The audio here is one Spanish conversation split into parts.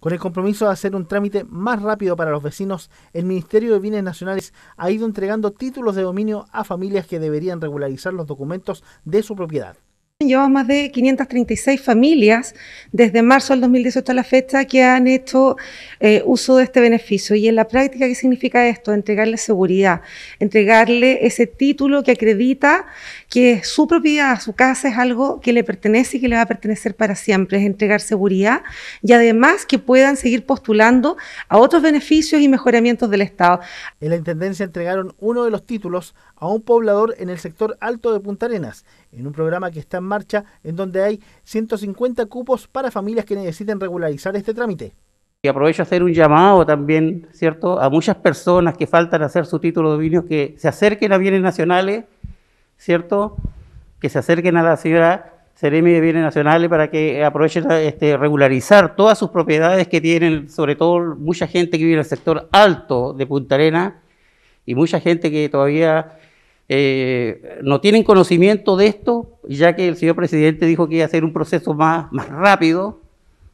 Con el compromiso de hacer un trámite más rápido para los vecinos, el Ministerio de Bienes Nacionales ha ido entregando títulos de dominio a familias que deberían regularizar los documentos de su propiedad. Llevamos más de 536 familias desde marzo del 2018 a la fecha que han hecho eh, uso de este beneficio. Y en la práctica, ¿qué significa esto? Entregarle seguridad, entregarle ese título que acredita que su propiedad, su casa es algo que le pertenece y que le va a pertenecer para siempre. Es entregar seguridad y además que puedan seguir postulando a otros beneficios y mejoramientos del Estado. En la Intendencia entregaron uno de los títulos a un poblador en el sector alto de Punta Arenas, en un programa que está marcha, en donde hay 150 cupos para familias que necesiten regularizar este trámite. Y aprovecho a hacer un llamado también, ¿cierto?, a muchas personas que faltan hacer su título de dominio, que se acerquen a bienes nacionales, ¿cierto?, que se acerquen a la ciudad Seremi de Bienes Nacionales para que aprovechen a este, regularizar todas sus propiedades que tienen, sobre todo mucha gente que vive en el sector alto de Punta Arena y mucha gente que todavía eh, no tienen conocimiento de esto y ya que el señor presidente dijo que iba a hacer un proceso más, más rápido,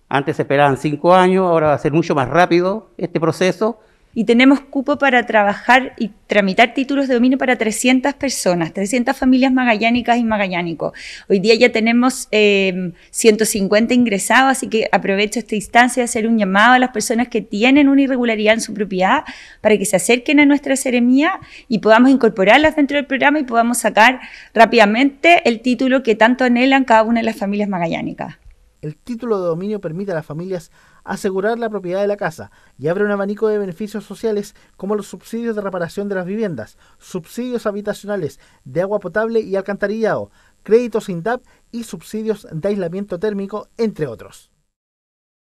antes esperaban cinco años, ahora va a ser mucho más rápido este proceso, y tenemos cupo para trabajar y tramitar títulos de dominio para 300 personas, 300 familias magallánicas y magallánicos. Hoy día ya tenemos 150 em, ingresados, así que aprovecho esta instancia de hacer un llamado a las personas que tienen una irregularidad en su propiedad para que se acerquen a nuestra seremía y podamos incorporarlas dentro del programa y podamos sacar rápidamente el título que tanto anhelan cada una de las familias magallánicas. El título de dominio permite a las familias asegurar la propiedad de la casa y abre un abanico de beneficios sociales como los subsidios de reparación de las viviendas, subsidios habitacionales de agua potable y alcantarillado, créditos INDAP y subsidios de aislamiento térmico, entre otros.